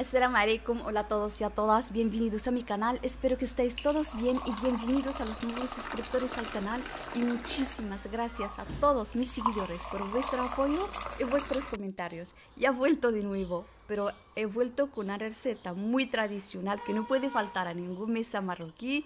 Assalamu alaikum, hola a todos y a todas, bienvenidos a mi canal, espero que estéis todos bien y bienvenidos a los nuevos suscriptores al canal y muchísimas gracias a todos mis seguidores por vuestro apoyo y vuestros comentarios. Ya he vuelto de nuevo, pero he vuelto con una receta muy tradicional que no puede faltar a ningún mesa marroquí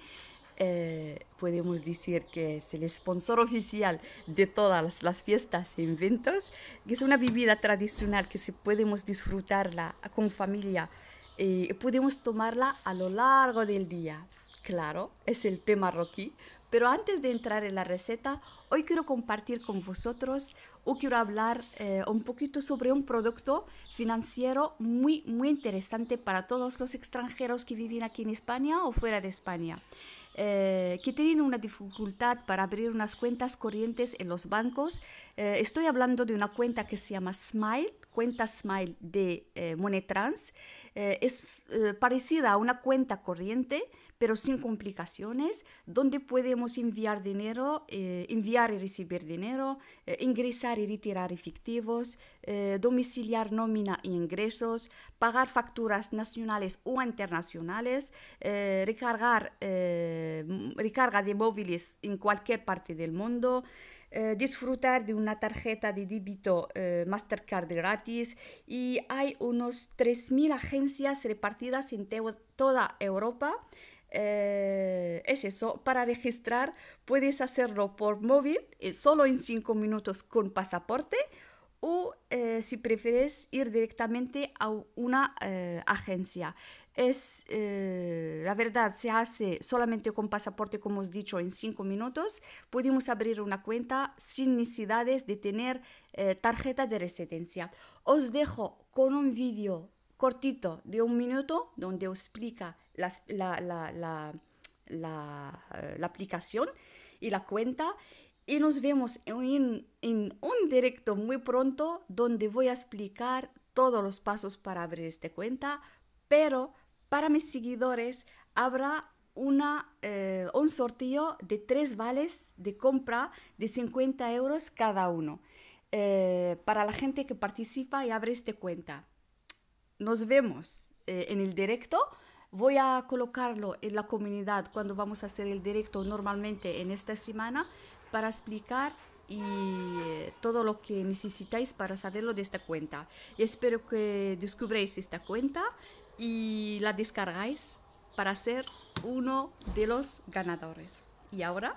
eh, podemos decir que es el sponsor oficial de todas las fiestas e eventos, que es una bebida tradicional que se podemos disfrutarla con familia y podemos tomarla a lo largo del día. Claro, es el té marroquí, pero antes de entrar en la receta, hoy quiero compartir con vosotros o quiero hablar eh, un poquito sobre un producto financiero muy, muy interesante para todos los extranjeros que viven aquí en España o fuera de España. Eh, que tienen una dificultad para abrir unas cuentas corrientes en los bancos. Eh, estoy hablando de una cuenta que se llama Smile, cuenta Smile de eh, Monetrans. es parecida a una cuenta corriente, pero sin complicaciones, donde podemos enviar dinero, enviar y recibir dinero, ingresar y retirar efectivos, eh, domiciliar nómina e ingresos, pagar facturas nacionales o internacionales, eh, recargar, eh, recarga de móviles en cualquier parte del mundo, disfrutar de una tarjeta de débito Mastercard gratis y hay unos 3.000 agencias repartidas en toda Europa. es eso, para registrar puedes hacerlo por móvil, solo en 5 minutos con pasaporte o eh, si prefieres ir directamente a una eh, agencia. Es, eh, la verdad, se hace solamente con pasaporte, como os he dicho, en cinco minutos. Podemos abrir una cuenta sin necesidades de tener tarjeta de residencia. Os dejo con un vídeo cortito de un minuto donde os explica la, la, la, la aplicación y la cuenta y nos vemos en, un directo muy pronto donde voy a explicar todos los pasos para abrir esta cuenta, pero para mis seguidores habrá una, eh, un sorteo de tres vales de compra de 50 euros cada uno eh, para la gente que participa y abre esta cuenta. Nos vemos eh, en el directo voy a colocarlo en la comunidad cuando vamos a hacer el directo normalmente en esta semana para explicar y eh, todo lo que necesitáis para saberlo de esta cuenta. espero que descubráis esta cuenta y la descargáis para ser uno de los ganadores. Y ahora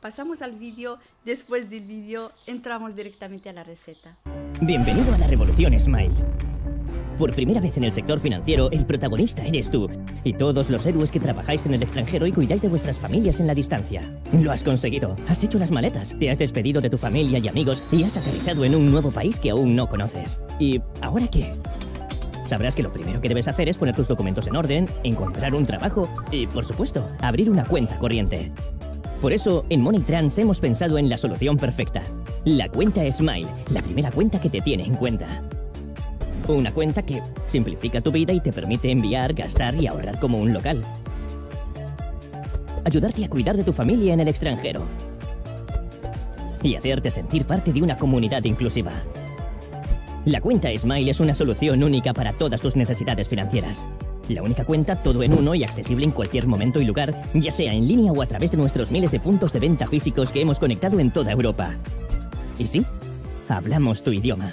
pasamos al vídeo. Después del vídeo entramos directamente a la receta. Bienvenido a la Revolución Smile. Por primera vez en el sector financiero, el protagonista eres tú y todos los héroes que trabajáis en el extranjero y cuidáis de vuestras familias en la distancia. Lo has conseguido, has hecho las maletas, te has despedido de tu familia y amigos y has aterrizado en un nuevo país que aún no conoces. ¿Y ahora qué? Sabrás que lo primero que debes hacer es poner tus documentos en orden, encontrar un trabajo y, por supuesto, abrir una cuenta corriente. Por eso, en MoneyTrans hemos pensado en la solución perfecta. La cuenta Smile, la primera cuenta que te tiene en cuenta. Una cuenta que simplifica tu vida y te permite enviar, gastar y ahorrar como un local. Ayudarte a cuidar de tu familia en el extranjero. Y hacerte sentir parte de una comunidad inclusiva. La cuenta Smile es una solución única para todas tus necesidades financieras. La única cuenta todo en uno y accesible en cualquier momento y lugar, ya sea en línea o a través de nuestros miles de puntos de venta físicos que hemos conectado en toda Europa. Y sí, hablamos tu idioma.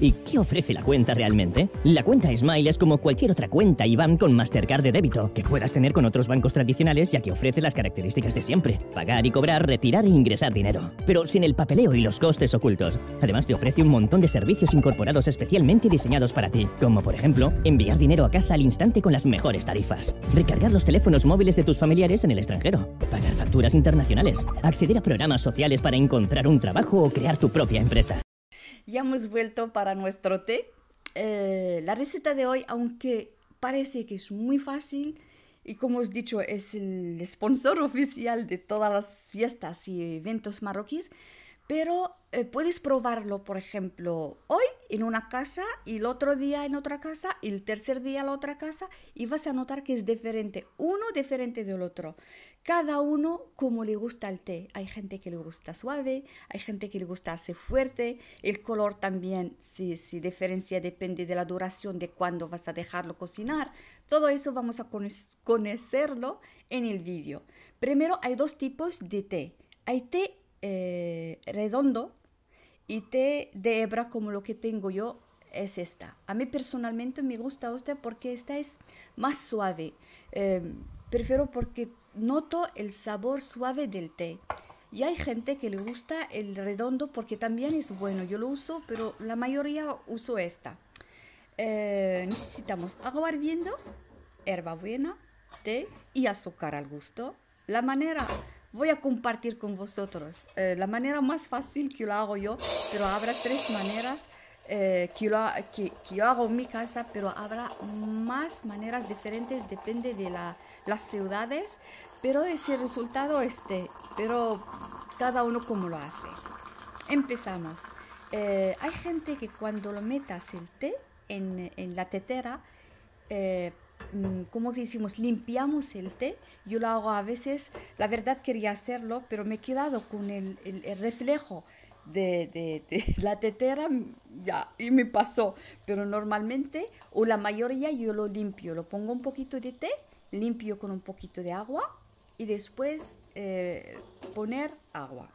¿Y qué ofrece la cuenta realmente? La cuenta Smile es como cualquier otra cuenta IBAN con Mastercard de débito que puedas tener con otros bancos tradicionales ya que ofrece las características de siempre. Pagar y cobrar, retirar e ingresar dinero. Pero sin el papeleo y los costes ocultos. Además te ofrece un montón de servicios incorporados especialmente diseñados para ti. Como por ejemplo, enviar dinero a casa al instante con las mejores tarifas. Recargar los teléfonos móviles de tus familiares en el extranjero. Pagar facturas internacionales. Acceder a programas sociales para encontrar un trabajo o crear tu propia empresa. Ya hemos vuelto para nuestro té. Eh, la receta de hoy, aunque parece que es muy fácil, y como os dicho, es el sponsor oficial de todas las fiestas y eventos marroquíes, pero eh, puedes probarlo, por ejemplo, hoy en una casa y el otro día en otra casa y el tercer día en la otra casa y vas a notar que es diferente, uno diferente del otro cada uno como le gusta el té. Hay gente que le gusta suave, hay gente que le gusta hacer fuerte. El color también si sí diferencia, depende de la duración de cuándo vas a dejarlo cocinar. Todo eso vamos a conocerlo en el vídeo. Primero hay dos tipos de té. Hay té eh, redondo y té de hebra como lo que tengo yo es esta. A mí personalmente me gusta esta porque esta es más suave. Em, Prefiero porque noto el sabor suave del té. Y hay gente que le gusta el redondo porque también es bueno. Yo lo uso, pero la mayoría uso esta. Eh, necesitamos agua hirviendo, buena, té y azúcar al gusto. La manera, voy a compartir con vosotros, eh, la manera más fácil que lo hago yo, pero habrá tres maneras eh, que, yo hago en mi casa, pero habrá más maneras diferentes, depende de las ciudades, pero ese resultado este, pero cada uno como lo hace. Empezamos. Eh, hay gente que cuando lo metas el té en, la tetera, eh, mm, como decimos, limpiamos el té. Yo lo hago a veces, la verdad quería hacerlo, pero me he quedado con el reflejo de, la tetera, ya, y me pasó. Pero normalmente, o la mayoría, yo lo limpio. Lo pongo un poquito de té, limpio con un poquito de agua y después eh, poner agua.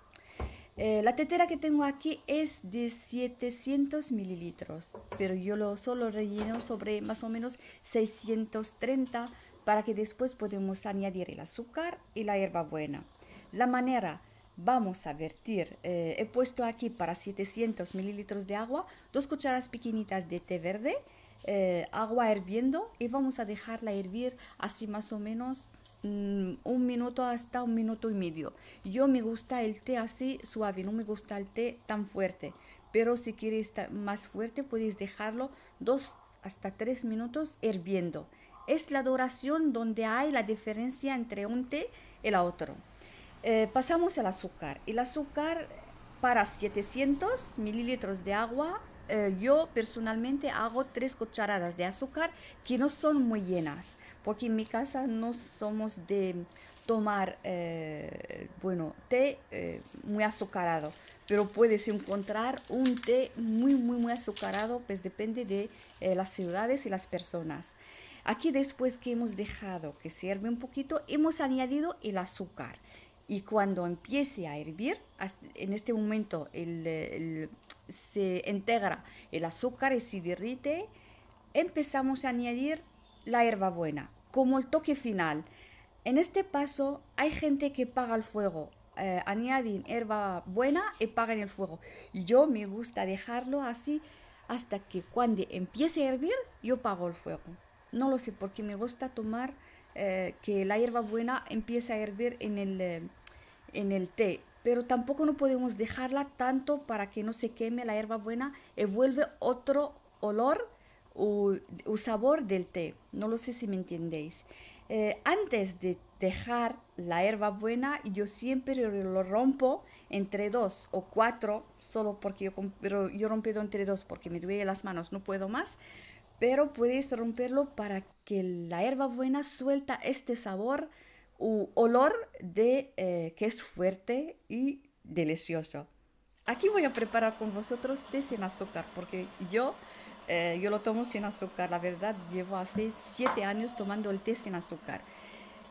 Eh, la tetera que tengo aquí es de 700 mililitros, pero yo lo solo relleno sobre más o menos 630 para que después podemos añadir el azúcar y la hierbabuena. La manera vamos a vertir, eh, he puesto aquí para 700 mililitros de agua, dos cucharas pequeñitas de té verde, eh, agua hirviendo y vamos a dejarla hervir así más o menos mm, un minuto hasta un minuto y medio. Yo me gusta el té así suave, no me gusta el té tan fuerte, pero si quieres más fuerte podéis dejarlo dos hasta tres minutos hirviendo. Es la duración donde hay la diferencia entre un té y la otro. Eh, pasamos al azúcar. El azúcar para 700 mililitros de agua, eh, yo personalmente hago tres cucharadas de azúcar que no son muy llenas, porque en mi casa no somos de tomar, eh, bueno, té muy azucarado, pero puedes encontrar un té muy, muy, muy azucarado, pues depende de las ciudades y las personas. Aquí después que hemos dejado que sirve un poquito, hemos añadido el azúcar y cuando empiece a hervir, en este momento se integra el azúcar y se derrite, empezamos a añadir la hierbabuena como el toque final. En este paso hay gente que paga el fuego, eh, añaden hierbabuena buena y pagan el fuego. yo me gusta dejarlo así hasta que cuando empiece a hervir yo pago el fuego. No lo sé porque me gusta tomar eh, que la hierba buena empiece a hervir en el, eh, en el té. Pero tampoco no podemos dejarla tanto para que no se queme la buena y vuelve otro olor o, sabor del té. No lo sé si me entendéis. Eh, antes de dejar la hierba buena yo siempre lo rompo entre dos o cuatro, solo porque yo, pero yo rompido entre dos porque me duele las manos, no puedo más. Pero puedes romperlo para que la buena suelta este sabor u olor de, eh, que es fuerte y delicioso. Aquí voy a preparar con vosotros té sin azúcar, porque yo, eh, yo lo tomo sin azúcar. La verdad, llevo hace 7 años tomando el té sin azúcar.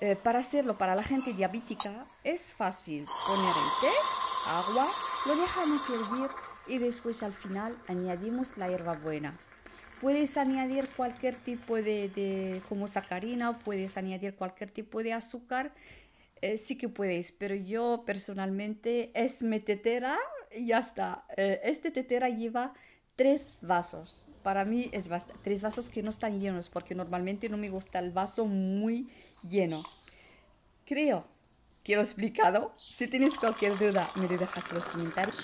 Eh, para hacerlo para la gente diabética es fácil poner el té, agua, lo dejamos hervir y después al final añadimos la hierbabuena. Puedes añadir cualquier tipo de, como sacarina, o puedes añadir cualquier tipo de azúcar, eh, sí que puedes, pero yo personalmente es mi tetera y ya está. Eh, este tetera lleva tres vasos. Para mí es basta tres vasos que no están llenos, porque normalmente no me gusta el vaso muy lleno. Creo que lo he explicado. Si tienes cualquier duda, me lo dejas en los comentarios.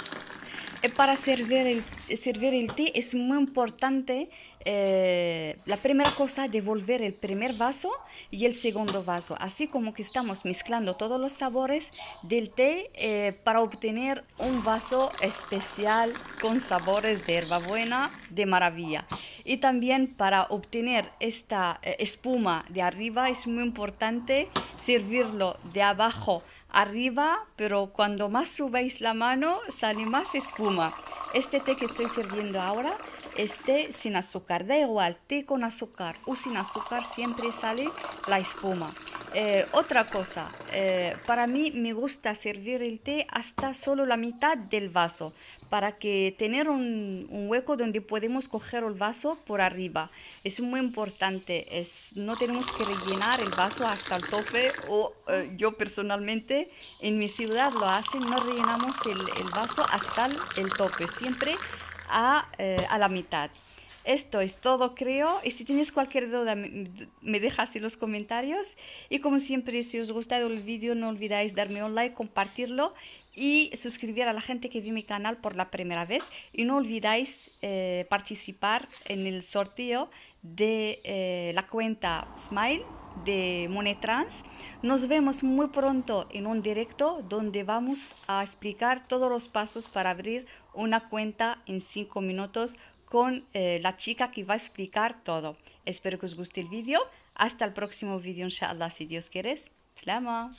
Eh, para servir el, servir el té es muy importante eh, la primera cosa devolver el primer vaso y el segundo vaso, así como que estamos mezclando todos los sabores del té eh, para obtener un vaso especial con sabores de hierbabuena de maravilla. Y también para obtener esta espuma de arriba es muy importante servirlo de abajo arriba, pero cuando más subéis la mano sale más espuma. Este té que estoy sirviendo ahora es té sin azúcar, da igual, té con azúcar o sin azúcar siempre sale la espuma. Eh, otra cosa, eh, para mí me gusta servir el té hasta solo la mitad del vaso, para que tener un, hueco donde podemos coger el vaso por arriba. Es muy importante, es, no tenemos que rellenar el vaso hasta el tope o eh, yo personalmente en mi ciudad lo hacen, no rellenamos el, vaso hasta el, tope, siempre a la mitad. Esto es todo, creo. Y si tienes cualquier duda, me dejas en los comentarios. Y como siempre, si os gusta el vídeo, no olvidáis darme un like, compartirlo y suscribir a la gente que vi mi canal por la primera vez. Y no olvidáis eh, participar en el sorteo de eh, la cuenta Smile de Monetrans. Nos vemos muy pronto en un directo donde vamos a explicar todos los pasos para abrir una cuenta en 5 minutos con eh, la chica que va a explicar todo. Espero que os guste el vídeo. Hasta el próximo vídeo, inshallah, si Dios quiere. Slama.